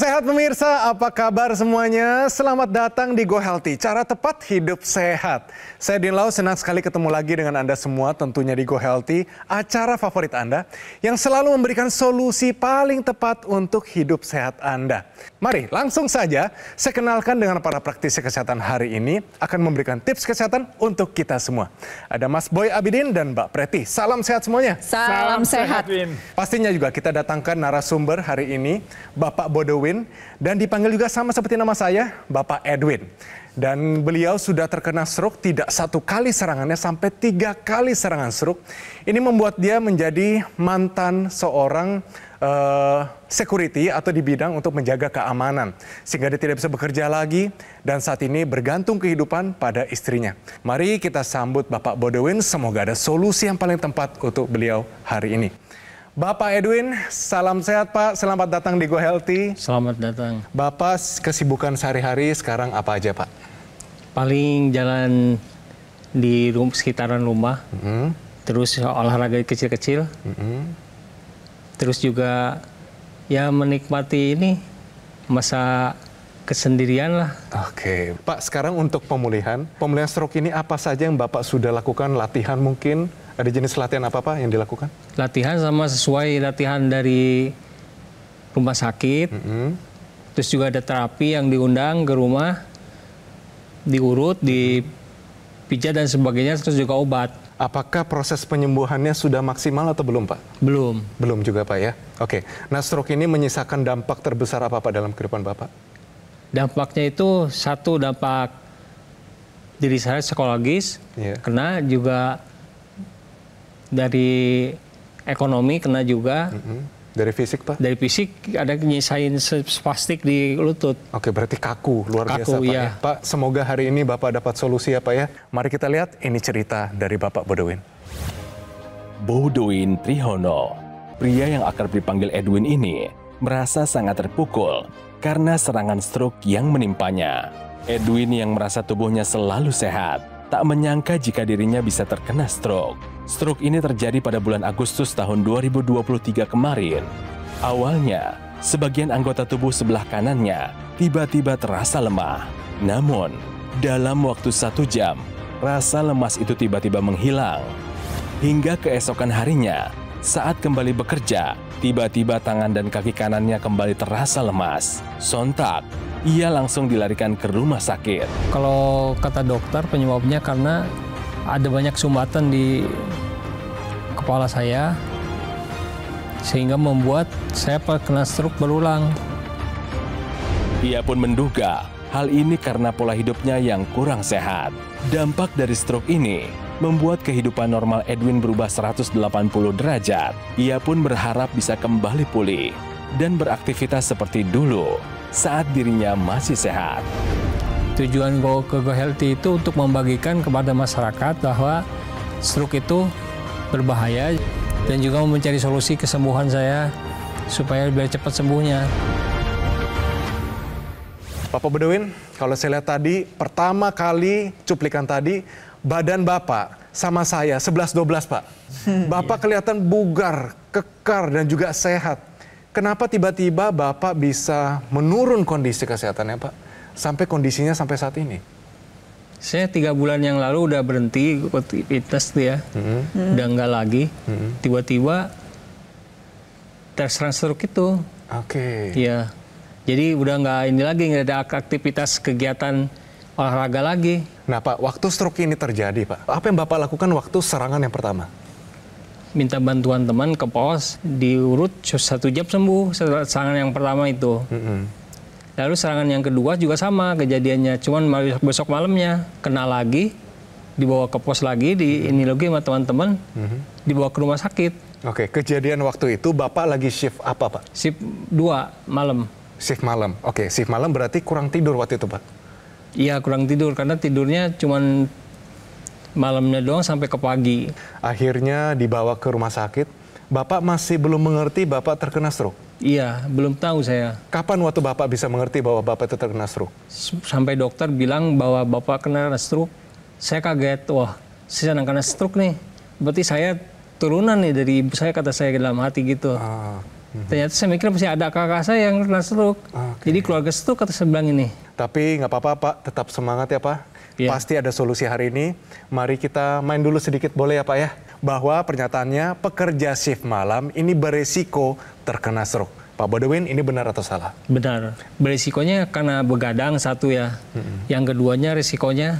sehat pemirsa, apa kabar semuanya? Selamat datang di Go Healthy, cara tepat hidup sehat. Saya Din Lau, senang sekali ketemu lagi dengan Anda semua tentunya di Go Healthy, acara favorit Anda yang selalu memberikan solusi paling tepat untuk hidup sehat Anda. Mari langsung saja saya kenalkan dengan para praktisi kesehatan hari ini akan memberikan tips kesehatan untuk kita semua. Ada Mas Boy Abidin dan Mbak Preti. Salam sehat semuanya. Salam, Salam sehat. sehat. Pastinya juga kita datangkan narasumber hari ini, Bapak Bodowin Edwin dan dipanggil juga sama seperti nama saya, Bapak Edwin. Dan beliau sudah terkena stroke tidak satu kali serangannya sampai tiga kali serangan stroke. Ini membuat dia menjadi mantan seorang uh, security atau di bidang untuk menjaga keamanan. Sehingga dia tidak bisa bekerja lagi dan saat ini bergantung kehidupan pada istrinya. Mari kita sambut Bapak Bodewin, semoga ada solusi yang paling tepat untuk beliau hari ini. Bapak Edwin, salam sehat Pak. Selamat datang di Go Healthy. Selamat datang. Bapak, kesibukan sehari-hari sekarang apa aja Pak? Paling jalan di rum sekitaran rumah, mm -hmm. terus olahraga kecil-kecil, mm -hmm. terus juga ya menikmati ini masa kesendirian lah. Oke, okay. Pak sekarang untuk pemulihan, pemulihan stroke ini apa saja yang Bapak sudah lakukan, latihan mungkin? Ada jenis latihan apa Pak yang dilakukan? Latihan sama sesuai latihan dari rumah sakit, mm -hmm. terus juga ada terapi yang diundang ke rumah, diurut, mm-hmm. dipijat dan sebagainya, terus juga obat. Apakah proses penyembuhannya sudah maksimal atau belum, Pak? Belum. Belum juga, Pak, ya? Oke. Nah, stroke ini menyisakan dampak terbesar apa, Pak, dalam kehidupan Bapak? Dampaknya itu satu dampak diri saya psikologis yeah. kena juga dari ekonomi kena juga mm -hmm. dari fisik pak dari fisik ada nyisain spastik di lutut oke berarti kaku luar kaku, biasa pak iya. ya. pak semoga hari ini bapak dapat solusi ya ya mari kita lihat ini cerita dari bapak Bodoin Bodoin Trihono pria yang akrab dipanggil Edwin ini merasa sangat terpukul karena serangan stroke yang menimpanya. Edwin yang merasa tubuhnya selalu sehat, tak menyangka jika dirinya bisa terkena stroke. Stroke ini terjadi pada bulan Agustus tahun 2023 kemarin. Awalnya, sebagian anggota tubuh sebelah kanannya tiba-tiba terasa lemah. Namun, dalam waktu satu jam, rasa lemas itu tiba-tiba menghilang. Hingga keesokan harinya, saat kembali bekerja, tiba-tiba tangan dan kaki kanannya kembali terasa lemas. Sontak, ia langsung dilarikan ke rumah sakit. Kalau kata dokter penyebabnya karena ada banyak sumbatan di kepala saya sehingga membuat saya terkena stroke berulang. Ia pun menduga hal ini karena pola hidupnya yang kurang sehat. Dampak dari stroke ini membuat kehidupan normal Edwin berubah 180 derajat. Ia pun berharap bisa kembali pulih dan beraktivitas seperti dulu saat dirinya masih sehat. Tujuan Go ke Go Healthy itu untuk membagikan kepada masyarakat bahwa stroke itu berbahaya dan juga mencari solusi kesembuhan saya supaya lebih cepat sembuhnya. Bapak Bedewin, kalau saya lihat tadi, pertama kali cuplikan tadi badan Bapak sama saya 11-12 Pak. Hmm. Bapak iya. kelihatan bugar, kekar dan juga sehat. Kenapa tiba-tiba Bapak bisa menurun kondisi kesehatannya Pak? Sampai kondisinya sampai saat ini? Saya tiga bulan yang lalu udah berhenti ikut fitness dia, ya. mm-hmm. udah enggak hmm. lagi. Mm-hmm. Tiba-tiba terserang stroke itu. Oke. Okay. Iya. Jadi udah enggak ini lagi nggak ada aktivitas kegiatan olahraga lagi. Nah Pak, waktu stroke ini terjadi Pak, apa yang Bapak lakukan waktu serangan yang pertama? minta bantuan teman ke pos diurut satu jam sembuh serangan yang pertama itu mm -hmm. lalu serangan yang kedua juga sama kejadiannya cuman besok malamnya kena lagi dibawa ke pos lagi di mm -hmm. ini lagi sama teman-teman mm -hmm. dibawa ke rumah sakit oke okay, kejadian waktu itu bapak lagi shift apa pak shift 2 malam shift malam oke okay, shift malam berarti kurang tidur waktu itu pak Iya kurang tidur karena tidurnya cuma malamnya doang sampai ke pagi. Akhirnya dibawa ke rumah sakit. Bapak masih belum mengerti Bapak terkena stroke? Iya, belum tahu saya. Kapan waktu Bapak bisa mengerti bahwa Bapak itu terkena stroke? sampai dokter bilang bahwa Bapak kena stroke, saya kaget. Wah, saya sedang kena stroke nih. Berarti saya turunan nih dari ibu saya, kata saya dalam hati gitu. Ah. Ternyata saya mikir masih ada kakak saya yang kena stroke. Okay. Jadi keluarga stroke kata saya ini. Tapi nggak apa-apa Pak, tetap semangat ya Pak. Yeah. Pasti ada solusi hari ini. Mari kita main dulu sedikit boleh ya Pak ya. Bahwa pernyataannya pekerja shift malam ini beresiko terkena stroke. Pak Bodewin, ini benar atau salah? Benar. Beresikonya karena begadang satu ya. -hmm. Yang keduanya resikonya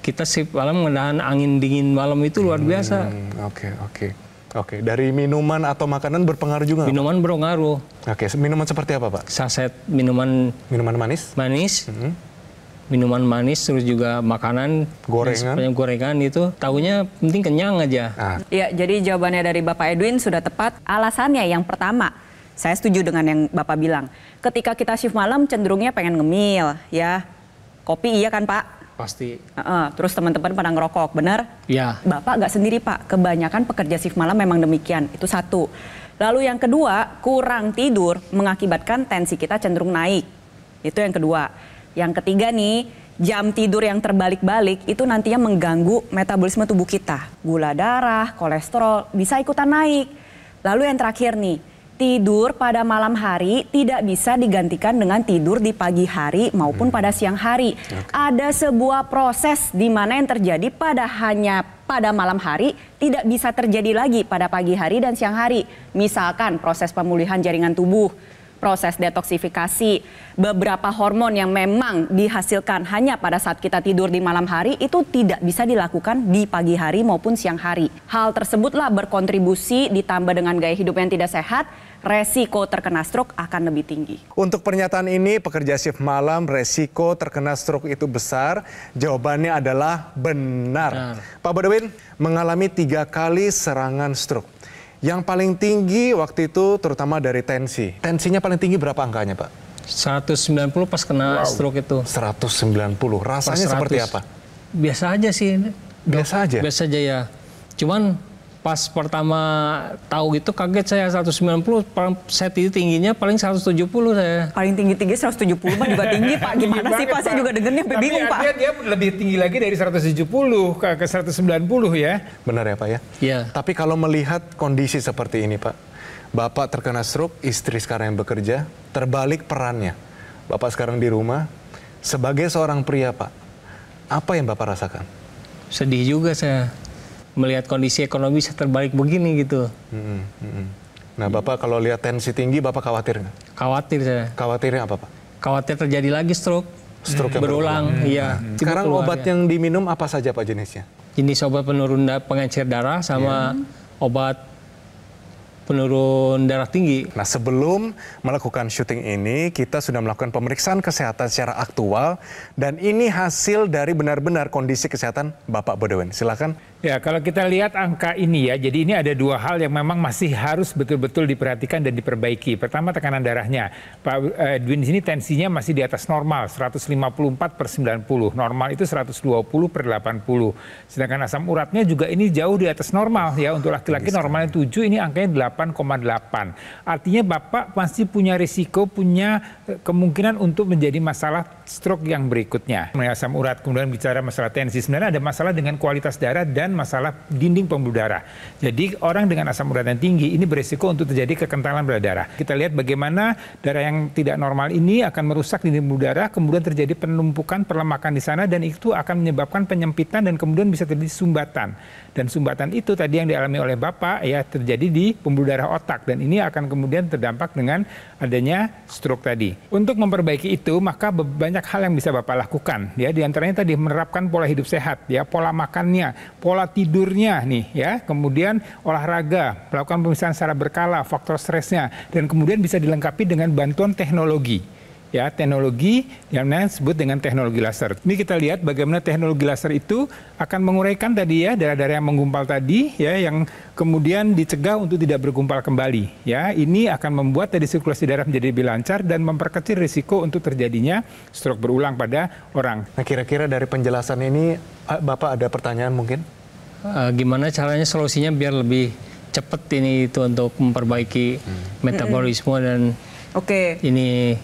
kita shift malam menahan angin dingin malam itu luar hmm, biasa. Oke, mm, oke. Okay, okay. Oke, okay. dari minuman atau makanan berpengaruh juga? Minuman apa? berpengaruh. Oke, okay. minuman seperti apa Pak? Saset minuman. Minuman manis? Manis. Mm -hmm. Minuman manis terus juga makanan gorengan gorengan itu tahunya penting kenyang aja. Ah. Ya, jadi jawabannya dari Bapak Edwin sudah tepat. Alasannya yang pertama, saya setuju dengan yang Bapak bilang. Ketika kita shift malam cenderungnya pengen ngemil ya. Kopi iya kan Pak? Pasti. Uh, terus teman-teman pada ngerokok, benar? Iya. Bapak nggak sendiri Pak, kebanyakan pekerja shift malam memang demikian. Itu satu. Lalu yang kedua, kurang tidur mengakibatkan tensi kita cenderung naik. Itu yang kedua. Yang ketiga nih, jam tidur yang terbalik-balik itu nantinya mengganggu metabolisme tubuh kita. Gula darah, kolesterol bisa ikutan naik. Lalu yang terakhir nih, Tidur pada malam hari tidak bisa digantikan dengan tidur di pagi hari maupun hmm. pada siang hari. Okay. Ada sebuah proses di mana yang terjadi pada hanya pada malam hari tidak bisa terjadi lagi pada pagi hari dan siang hari. Misalkan proses pemulihan jaringan tubuh, proses detoksifikasi beberapa hormon yang memang dihasilkan hanya pada saat kita tidur di malam hari itu tidak bisa dilakukan di pagi hari maupun siang hari. Hal tersebutlah berkontribusi ditambah dengan gaya hidup yang tidak sehat resiko terkena stroke akan lebih tinggi. Untuk pernyataan ini, pekerja shift malam resiko terkena stroke itu besar. Jawabannya adalah benar. Nah. Pak Bodewin mengalami tiga kali serangan stroke. Yang paling tinggi waktu itu terutama dari tensi. Tensinya paling tinggi berapa angkanya, Pak? 190 pas kena wow. stroke itu. 190. Rasanya 100. seperti apa? Biasa aja sih. Biasa aja. Biasa aja ya. Cuman pas pertama tahu gitu kaget saya 190 Set itu tingginya paling 170 saya paling tinggi tinggi 170 mah juga tinggi pak gimana sih pak saya juga dengernya tapi bingung pak dia lebih tinggi lagi dari 170 ke, ke 190 ya benar ya pak ya Iya. tapi kalau melihat kondisi seperti ini pak bapak terkena stroke istri sekarang yang bekerja terbalik perannya bapak sekarang di rumah sebagai seorang pria pak apa yang bapak rasakan sedih juga saya melihat kondisi ekonomi bisa terbalik begini gitu. Hmm, hmm. Nah bapak kalau lihat tensi tinggi bapak khawatir nggak? Khawatir saya. Khawatirnya apa pak? Khawatir terjadi lagi stroke. Stroke yang berulang, iya. Hmm. Sekarang obat ya. yang diminum apa saja pak jenisnya? Jenis obat penurun pengencer darah sama yeah. obat penurun darah tinggi. Nah, sebelum melakukan syuting ini, kita sudah melakukan pemeriksaan kesehatan secara aktual dan ini hasil dari benar-benar kondisi kesehatan Bapak Bodowen. Silakan. Ya, kalau kita lihat angka ini ya, jadi ini ada dua hal yang memang masih harus betul-betul diperhatikan dan diperbaiki. Pertama tekanan darahnya. Pak eh, Edwin di sini tensinya masih di atas normal, 154 per 90. Normal itu 120 per 80. Sedangkan asam uratnya juga ini jauh di atas normal ya. Untuk laki-laki normalnya 7, ini angkanya 8. 8,8. Artinya Bapak pasti punya risiko, punya eh, kemungkinan untuk menjadi masalah stroke yang berikutnya. Asam urat, kemudian bicara masalah tensi. Sebenarnya ada masalah dengan kualitas darah dan masalah dinding pembuluh darah. Jadi orang dengan asam urat yang tinggi ini berisiko untuk terjadi kekentalan pada darah. Kita lihat bagaimana darah yang tidak normal ini akan merusak dinding pembuluh darah, kemudian terjadi penumpukan, perlemakan di sana, dan itu akan menyebabkan penyempitan dan kemudian bisa terjadi sumbatan. Dan sumbatan itu tadi yang dialami oleh Bapak ya terjadi di pembuluh pembuluh darah otak dan ini akan kemudian terdampak dengan adanya stroke tadi. Untuk memperbaiki itu maka banyak hal yang bisa Bapak lakukan ya di antaranya tadi menerapkan pola hidup sehat ya, pola makannya, pola tidurnya nih ya, kemudian olahraga, melakukan pemeriksaan secara berkala, faktor stresnya dan kemudian bisa dilengkapi dengan bantuan teknologi ya teknologi yang disebut dengan teknologi laser. Ini kita lihat bagaimana teknologi laser itu akan menguraikan tadi ya darah-darah yang menggumpal tadi ya yang kemudian dicegah untuk tidak bergumpal kembali ya. Ini akan membuat tadi sirkulasi darah menjadi lebih lancar dan memperkecil risiko untuk terjadinya stroke berulang pada orang. Nah kira-kira dari penjelasan ini eh, Bapak ada pertanyaan mungkin? Uh, gimana caranya solusinya biar lebih cepat ini itu untuk memperbaiki hmm. metabolisme dan Oke. Okay. Ini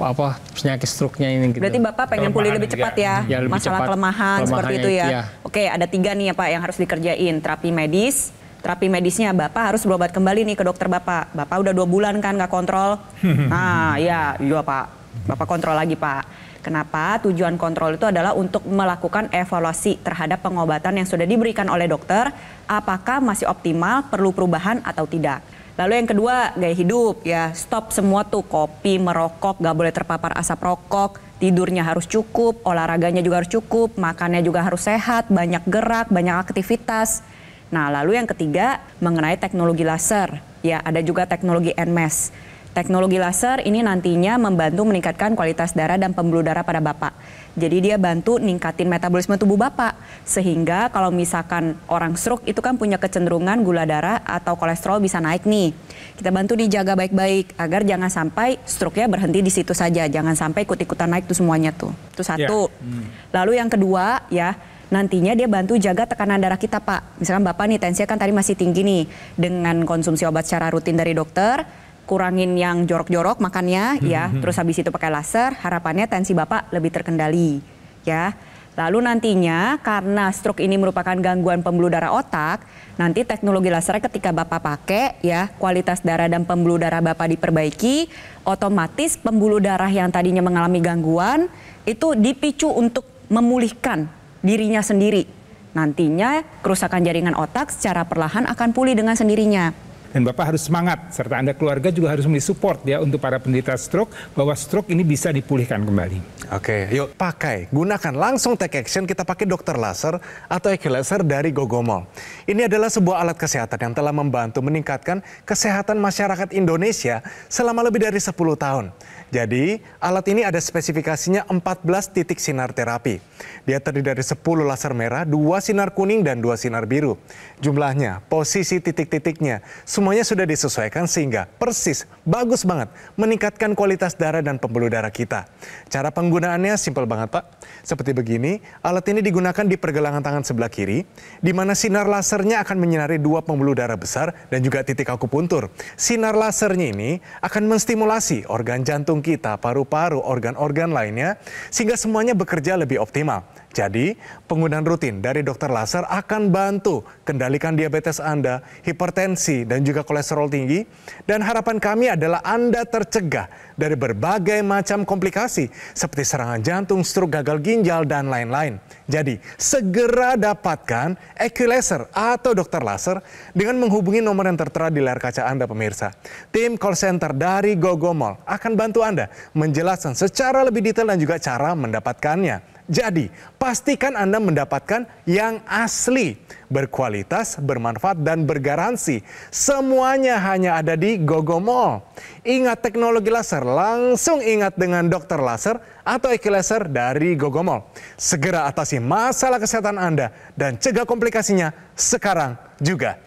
apa penyakit struknya ini gitu. Berarti Bapak pengen pulih lebih cepat ya, ya lebih masalah cepat, kelemahan seperti itu ya. ya. Oke, ada tiga nih ya Pak yang harus dikerjain, terapi medis, terapi medisnya Bapak harus berobat kembali nih ke dokter Bapak. Bapak udah dua bulan kan nggak kontrol. Nah, ya, iya Pak. Bapak kontrol lagi Pak. Kenapa? Tujuan kontrol itu adalah untuk melakukan evaluasi terhadap pengobatan yang sudah diberikan oleh dokter, apakah masih optimal, perlu perubahan atau tidak. Lalu yang kedua gaya hidup ya stop semua tuh kopi, merokok, gak boleh terpapar asap rokok, tidurnya harus cukup, olahraganya juga harus cukup, makannya juga harus sehat, banyak gerak, banyak aktivitas. Nah lalu yang ketiga mengenai teknologi laser ya ada juga teknologi NMES. Teknologi laser ini nantinya membantu meningkatkan kualitas darah dan pembuluh darah pada bapak. Jadi dia bantu ningkatin metabolisme tubuh Bapak. Sehingga kalau misalkan orang stroke itu kan punya kecenderungan gula darah atau kolesterol bisa naik nih. Kita bantu dijaga baik-baik agar jangan sampai stroke-nya berhenti di situ saja. Jangan sampai ikut-ikutan naik tuh semuanya tuh. Itu ya. satu. Yeah. Hmm. Lalu yang kedua ya, nantinya dia bantu jaga tekanan darah kita Pak. Misalkan Bapak nih tensinya kan tadi masih tinggi nih. Dengan konsumsi obat secara rutin dari dokter, kurangin yang jorok-jorok makannya hmm, ya, hmm, hmm. terus habis itu pakai laser, harapannya tensi Bapak lebih terkendali ya. Lalu nantinya karena stroke ini merupakan gangguan pembuluh darah otak, nanti teknologi laser ketika Bapak pakai ya, kualitas darah dan pembuluh darah Bapak diperbaiki, otomatis pembuluh darah yang tadinya mengalami gangguan itu dipicu untuk memulihkan dirinya sendiri. Nantinya kerusakan jaringan otak secara perlahan akan pulih dengan sendirinya. Dan Bapak harus semangat, serta Anda keluarga juga harus memberi support ya untuk para penderita stroke, bahwa stroke ini bisa dipulihkan kembali. Oke, yuk pakai, gunakan langsung take action, kita pakai dokter laser atau EQ laser dari Gogomol. Ini adalah sebuah alat kesehatan yang telah membantu meningkatkan kesehatan masyarakat Indonesia selama lebih dari 10 tahun. Jadi, alat ini ada spesifikasinya 14 titik sinar terapi. Dia terdiri dari 10 laser merah, 2 sinar kuning, dan 2 sinar biru. Jumlahnya, posisi titik-titiknya, Semuanya sudah disesuaikan sehingga persis, bagus banget, meningkatkan kualitas darah dan pembuluh darah kita. Cara penggunaannya simpel banget Pak. Seperti begini, alat ini digunakan di pergelangan tangan sebelah kiri, di mana sinar lasernya akan menyinari dua pembuluh darah besar dan juga titik akupuntur. Sinar lasernya ini akan menstimulasi organ jantung kita, paru-paru, organ-organ lainnya, sehingga semuanya bekerja lebih optimal. Jadi, penggunaan rutin dari dokter laser akan bantu kendalikan diabetes Anda, hipertensi, dan juga kolesterol tinggi. Dan harapan kami adalah Anda tercegah dari berbagai macam komplikasi seperti serangan jantung, stroke, gagal ginjal, dan lain-lain. Jadi, segera dapatkan Equilaser atau dokter laser dengan menghubungi nomor yang tertera di layar kaca Anda pemirsa. Tim call center dari GoGo Mall akan bantu Anda menjelaskan secara lebih detail dan juga cara mendapatkannya. Jadi, pastikan Anda mendapatkan yang asli, berkualitas, bermanfaat, dan bergaransi. Semuanya hanya ada di Gogo Mall. Ingat teknologi laser, langsung ingat dengan dokter laser atau eki laser dari Gogo Mall. Segera atasi masalah kesehatan Anda dan cegah komplikasinya sekarang juga.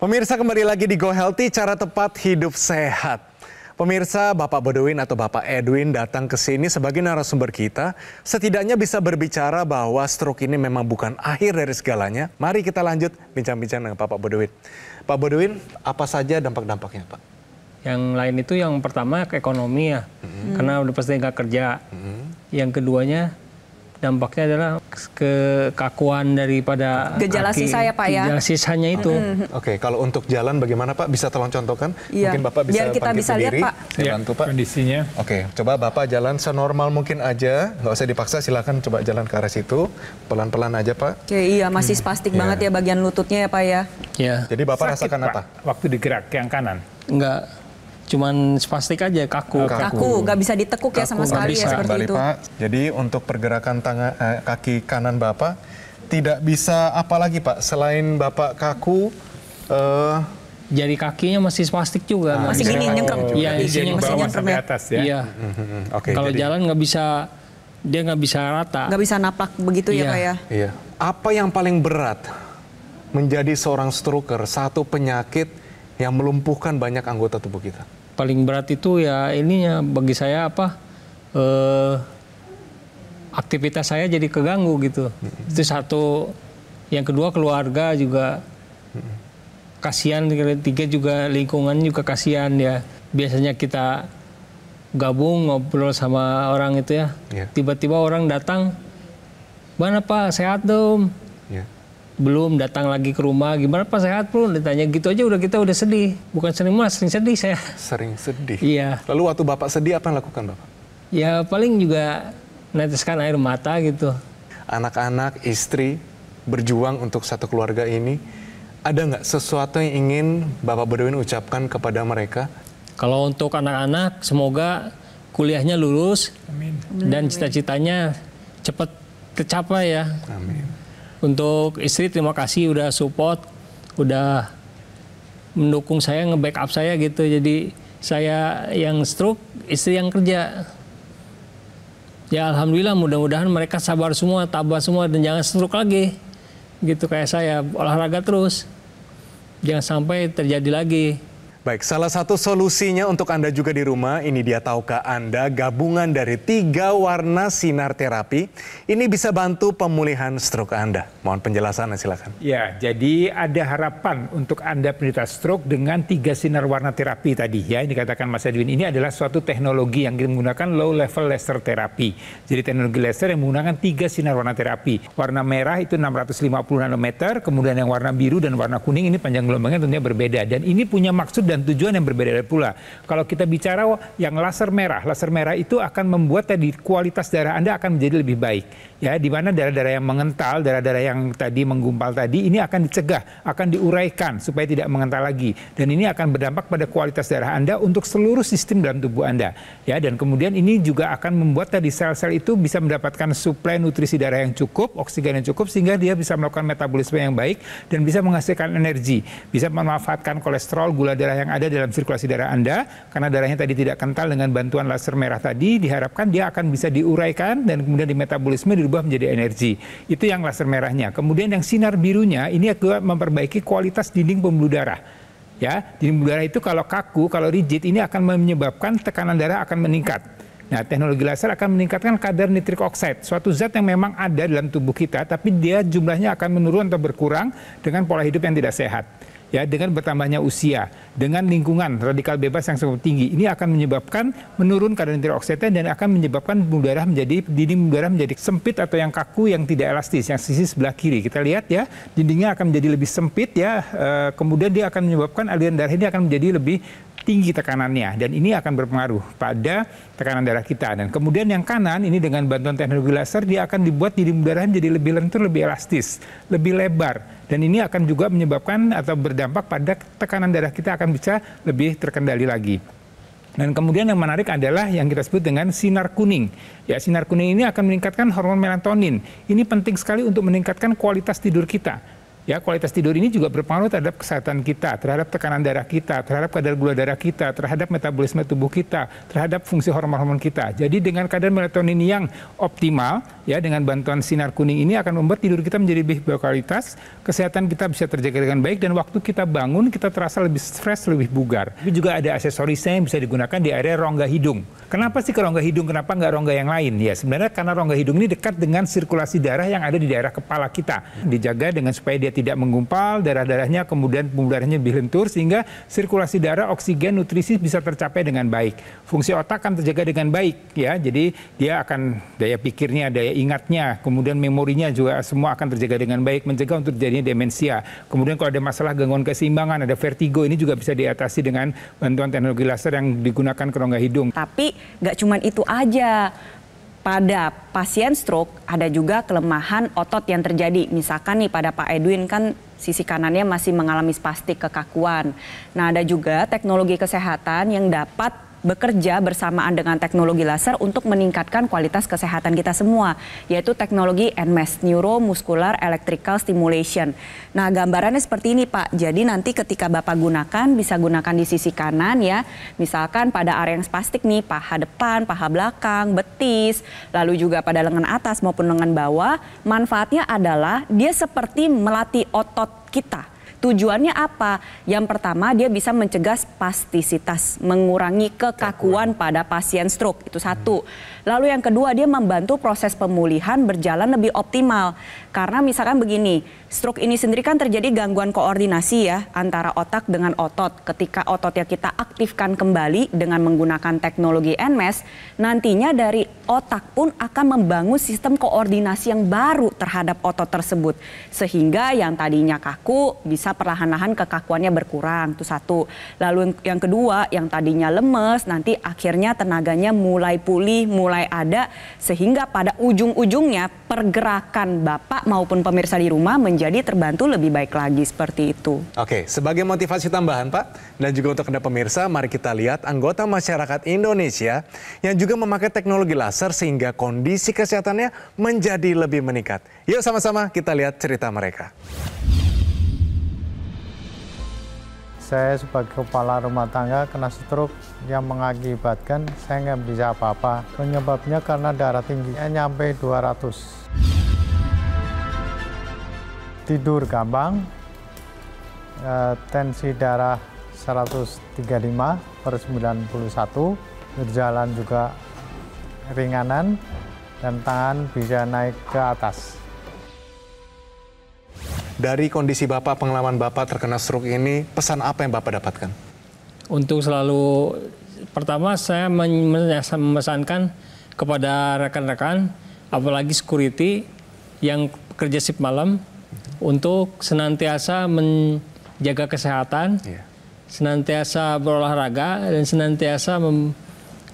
Pemirsa kembali lagi di Go Healthy, cara tepat hidup sehat. Pemirsa, Bapak Bodoin atau Bapak Edwin datang ke sini sebagai narasumber kita. Setidaknya bisa berbicara bahwa stroke ini memang bukan akhir dari segalanya. Mari kita lanjut bincang-bincang dengan Bapak Bodoin. Pak Bodoin, apa saja dampak-dampaknya Pak? Yang lain itu yang pertama ekonomi ya, mm -hmm. karena udah pasti nggak kerja. Mm -hmm. Yang keduanya dampaknya adalah kekakuan daripada gejala kaki, sisa ya Pak ya. Gejala sisanya itu. -hmm. Oke, okay, kalau untuk jalan bagaimana Pak? Bisa tolong contohkan? Iya. Mungkin Bapak bisa Biar kita sendiri. lihat Pak. Saya ya, bantu Pak. Kondisinya. Oke, okay, coba Bapak jalan senormal mungkin aja, nggak usah dipaksa. Silakan coba jalan ke arah situ, pelan-pelan aja Pak. Oke, okay, iya masih hmm. spastik hmm. banget yeah. ya bagian lututnya ya Pak ya. Iya. Jadi Bapak Sakit, rasakan Pak, apa? Waktu digerak yang kanan. Enggak cuman spastik aja kaku. Kaku, gak bisa ditekuk kaku, ya sama sekali bisa. ya seperti Bali, itu. Pak, jadi untuk pergerakan tangan eh, kaki kanan Bapak tidak bisa apa lagi Pak selain Bapak kaku eh jadi kakinya masih spastik juga. Nah, masih gini nyengkrem. Iya, iya, jadi nyengkrem sampai atas ya. Iya. Mm-hmm. Okay, Kalau jalan nggak bisa dia nggak bisa rata. Nggak bisa napak begitu ya, iya. ya Pak ya. Iya. Apa yang paling berat menjadi seorang stroker, satu penyakit yang melumpuhkan banyak anggota tubuh kita? paling berat itu ya ininya bagi saya apa eh, aktivitas saya jadi keganggu gitu. hmm Itu satu. Yang kedua keluarga juga mm-hmm. kasihan. Ketiga juga lingkungan juga kasihan ya. Biasanya kita gabung ngobrol sama orang itu ya. Yeah. Tiba-tiba orang datang, mana pak sehat dong belum datang lagi ke rumah gimana pak sehat belum ditanya gitu aja udah kita udah sedih bukan sering mas sering sedih saya sering sedih iya lalu waktu bapak sedih apa yang lakukan bapak ya paling juga neteskan air mata gitu anak-anak istri berjuang untuk satu keluarga ini ada nggak sesuatu yang ingin bapak Bedouin ucapkan kepada mereka kalau untuk anak-anak semoga kuliahnya lulus Amin. dan cita-citanya cepat tercapai ya Amin untuk istri terima kasih udah support, udah mendukung saya, nge-backup saya gitu. Jadi saya yang stroke, istri yang kerja. Ya alhamdulillah mudah-mudahan mereka sabar semua, tabah semua dan jangan stroke lagi. Gitu kayak saya, olahraga terus. Jangan sampai terjadi lagi. Baik, salah satu solusinya untuk Anda juga di rumah, ini dia tahukah Anda gabungan dari tiga warna sinar terapi. Ini bisa bantu pemulihan stroke Anda. Mohon penjelasannya silakan. Ya, jadi ada harapan untuk Anda penderita stroke dengan tiga sinar warna terapi tadi ya. Ini dikatakan Mas Edwin, ini adalah suatu teknologi yang menggunakan low level laser terapi. Jadi teknologi laser yang menggunakan tiga sinar warna terapi. Warna merah itu 650 nanometer, kemudian yang warna biru dan warna kuning ini panjang gelombangnya tentunya berbeda. Dan ini punya maksud dan tujuan yang berbeda pula. Kalau kita bicara oh, yang laser merah, laser merah itu akan membuat tadi kualitas darah Anda akan menjadi lebih baik. Ya, di mana darah-darah yang mengental, darah-darah yang tadi menggumpal tadi ini akan dicegah, akan diuraikan supaya tidak mengental lagi. Dan ini akan berdampak pada kualitas darah Anda untuk seluruh sistem dalam tubuh Anda. Ya, dan kemudian ini juga akan membuat tadi sel-sel itu bisa mendapatkan suplai nutrisi darah yang cukup, oksigen yang cukup sehingga dia bisa melakukan metabolisme yang baik dan bisa menghasilkan energi, bisa memanfaatkan kolesterol, gula darah yang ada dalam sirkulasi darah Anda karena darahnya tadi tidak kental dengan bantuan laser merah tadi diharapkan dia akan bisa diuraikan dan kemudian di metabolisme dirubah menjadi energi. Itu yang laser merahnya. Kemudian yang sinar birunya ini akan memperbaiki kualitas dinding pembuluh darah. Ya, dinding pembuluh darah itu kalau kaku, kalau rigid ini akan menyebabkan tekanan darah akan meningkat. Nah, teknologi laser akan meningkatkan kadar nitrik oxide, suatu zat yang memang ada dalam tubuh kita, tapi dia jumlahnya akan menurun atau berkurang dengan pola hidup yang tidak sehat ya dengan bertambahnya usia, dengan lingkungan radikal bebas yang sangat tinggi, ini akan menyebabkan menurun kadar antioksidan dan akan menyebabkan pembuluh darah menjadi dinding pembuluh darah menjadi sempit atau yang kaku yang tidak elastis, yang sisi sebelah kiri. Kita lihat ya, dindingnya akan menjadi lebih sempit ya, eh, kemudian dia akan menyebabkan aliran darah ini akan menjadi lebih tinggi tekanannya dan ini akan berpengaruh pada tekanan darah kita dan kemudian yang kanan ini dengan bantuan teknologi laser dia akan dibuat di darah jadi lebih lentur, lebih elastis, lebih lebar dan ini akan juga menyebabkan atau berdampak pada tekanan darah kita akan bisa lebih terkendali lagi. Dan kemudian yang menarik adalah yang kita sebut dengan sinar kuning. Ya, sinar kuning ini akan meningkatkan hormon melatonin. Ini penting sekali untuk meningkatkan kualitas tidur kita Ya, kualitas tidur ini juga berpengaruh terhadap kesehatan kita, terhadap tekanan darah kita, terhadap kadar gula darah kita, terhadap metabolisme tubuh kita, terhadap fungsi hormon-hormon kita. Jadi dengan kadar melatonin yang optimal, ya dengan bantuan sinar kuning ini akan membuat tidur kita menjadi lebih berkualitas, kesehatan kita bisa terjaga dengan baik dan waktu kita bangun kita terasa lebih stres, lebih bugar. Tapi juga ada aksesorisnya yang bisa digunakan di area rongga hidung. Kenapa sih ke rongga hidung? Kenapa nggak rongga yang lain? Ya sebenarnya karena rongga hidung ini dekat dengan sirkulasi darah yang ada di daerah kepala kita. Dijaga dengan supaya dia dia tidak menggumpal, darah-darahnya kemudian pembuluh lebih lentur sehingga sirkulasi darah, oksigen, nutrisi bisa tercapai dengan baik. Fungsi otak akan terjaga dengan baik ya. Jadi dia akan daya pikirnya, daya ingatnya, kemudian memorinya juga semua akan terjaga dengan baik mencegah untuk terjadinya demensia. Kemudian kalau ada masalah gangguan keseimbangan, ada vertigo ini juga bisa diatasi dengan bantuan teknologi laser yang digunakan ke rongga hidung. Tapi nggak cuma itu aja pada pasien stroke ada juga kelemahan otot yang terjadi. Misalkan nih pada Pak Edwin kan sisi kanannya masih mengalami spastik kekakuan. Nah, ada juga teknologi kesehatan yang dapat bekerja bersamaan dengan teknologi laser untuk meningkatkan kualitas kesehatan kita semua, yaitu teknologi NMES, Neuromuscular Electrical Stimulation. Nah, gambarannya seperti ini Pak, jadi nanti ketika Bapak gunakan, bisa gunakan di sisi kanan ya, misalkan pada area yang spastik nih, paha depan, paha belakang, betis, lalu juga pada lengan atas maupun lengan bawah, manfaatnya adalah dia seperti melatih otot kita Tujuannya apa? Yang pertama dia bisa mencegah spastisitas, mengurangi kekakuan pada pasien stroke. Itu satu. Lalu yang kedua dia membantu proses pemulihan berjalan lebih optimal. Karena misalkan begini, stroke ini sendiri kan terjadi gangguan koordinasi ya antara otak dengan otot. Ketika otot yang kita aktifkan kembali dengan menggunakan teknologi NMES, nantinya dari otak pun akan membangun sistem koordinasi yang baru terhadap otot tersebut. Sehingga yang tadinya kaku bisa merasa perlahan-lahan kekakuannya berkurang itu satu. Lalu yang kedua yang tadinya lemes nanti akhirnya tenaganya mulai pulih, mulai ada sehingga pada ujung-ujungnya pergerakan Bapak maupun pemirsa di rumah menjadi terbantu lebih baik lagi seperti itu. Oke, sebagai motivasi tambahan Pak dan juga untuk Anda pemirsa mari kita lihat anggota masyarakat Indonesia yang juga memakai teknologi laser sehingga kondisi kesehatannya menjadi lebih meningkat. Yuk sama-sama kita lihat cerita mereka saya sebagai kepala rumah tangga kena stroke yang mengakibatkan saya nggak bisa apa-apa. Penyebabnya karena darah tingginya nyampe 200. Tidur gampang, e, tensi darah 135 per 91, berjalan juga ringanan, dan tangan bisa naik ke atas. Dari kondisi Bapak, pengalaman Bapak terkena stroke ini, pesan apa yang Bapak dapatkan? Untuk selalu, pertama saya memesankan kepada rekan-rekan, apalagi security yang kerja shift malam, untuk senantiasa menjaga kesehatan, iya. senantiasa berolahraga, dan senantiasa mem-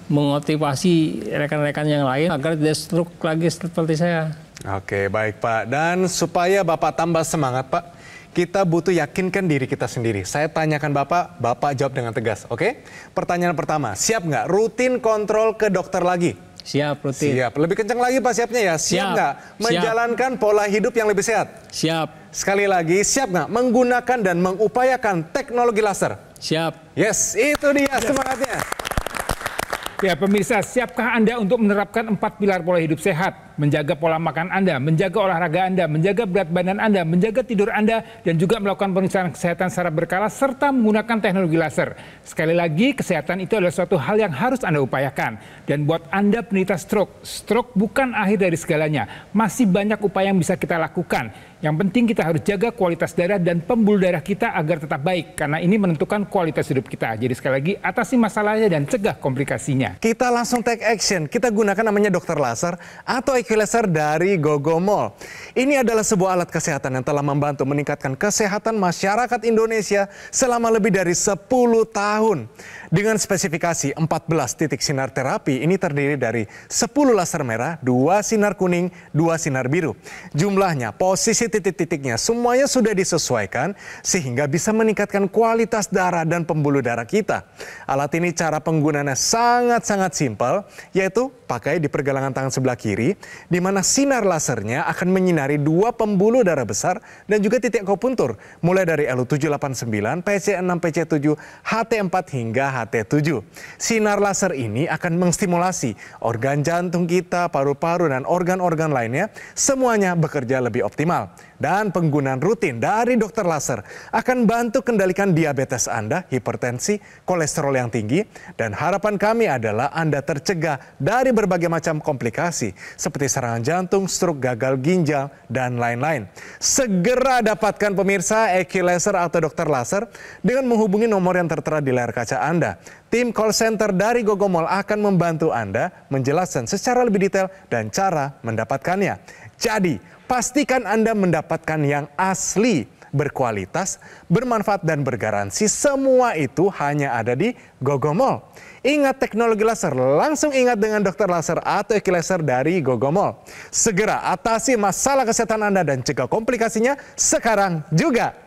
mengotivasi rekan-rekan yang lain agar tidak stroke lagi seperti saya. Oke, baik Pak. Dan supaya Bapak tambah semangat, Pak, kita butuh yakinkan diri kita sendiri. Saya tanyakan Bapak, Bapak jawab dengan tegas, oke? Pertanyaan pertama, siap nggak rutin kontrol ke dokter lagi? Siap, rutin. Siap. Lebih kencang lagi Pak siapnya ya. Siap nggak menjalankan siap. pola hidup yang lebih sehat? Siap. Sekali lagi, siap nggak menggunakan dan mengupayakan teknologi laser? Siap. Yes, itu dia semangatnya. Ya pemirsa, siapkah Anda untuk menerapkan empat pilar pola hidup sehat? Menjaga pola makan Anda, menjaga olahraga Anda, menjaga berat badan Anda, menjaga tidur Anda, dan juga melakukan pemeriksaan kesehatan secara berkala serta menggunakan teknologi laser. Sekali lagi, kesehatan itu adalah suatu hal yang harus Anda upayakan. Dan buat Anda penderita stroke, stroke bukan akhir dari segalanya. Masih banyak upaya yang bisa kita lakukan yang penting kita harus jaga kualitas darah dan pembuluh darah kita agar tetap baik karena ini menentukan kualitas hidup kita. Jadi sekali lagi atasi masalahnya dan cegah komplikasinya. Kita langsung take action. Kita gunakan namanya dokter laser atau IQ laser dari Gogomol. Ini adalah sebuah alat kesehatan yang telah membantu meningkatkan kesehatan masyarakat Indonesia selama lebih dari 10 tahun. Dengan spesifikasi 14 titik sinar terapi ini terdiri dari 10 laser merah, 2 sinar kuning, 2 sinar biru. Jumlahnya posisi titik-titik-titiknya semuanya sudah disesuaikan sehingga bisa meningkatkan kualitas darah dan pembuluh darah kita. Alat ini cara penggunaannya sangat-sangat simpel yaitu pakai di pergelangan tangan sebelah kiri di mana sinar lasernya akan menyinari dua pembuluh darah besar dan juga titik akupuntur mulai dari LU789, PC6, PC7, HT4 hingga HT7. Sinar laser ini akan mengstimulasi organ jantung kita, paru-paru dan organ-organ lainnya semuanya bekerja lebih optimal dan penggunaan rutin dari dokter laser akan bantu kendalikan diabetes Anda, hipertensi, kolesterol yang tinggi, dan harapan kami adalah Anda tercegah dari berbagai macam komplikasi seperti serangan jantung, stroke, gagal ginjal, dan lain-lain. Segera dapatkan pemirsa EQ Laser atau dokter laser dengan menghubungi nomor yang tertera di layar kaca Anda. Tim call center dari Gogomol akan membantu Anda menjelaskan secara lebih detail dan cara mendapatkannya. Jadi, Pastikan Anda mendapatkan yang asli, berkualitas, bermanfaat dan bergaransi. Semua itu hanya ada di Gogomol. Ingat teknologi laser, langsung ingat dengan dokter laser atau eki laser dari Gogomol. Segera atasi masalah kesehatan Anda dan cegah komplikasinya sekarang juga.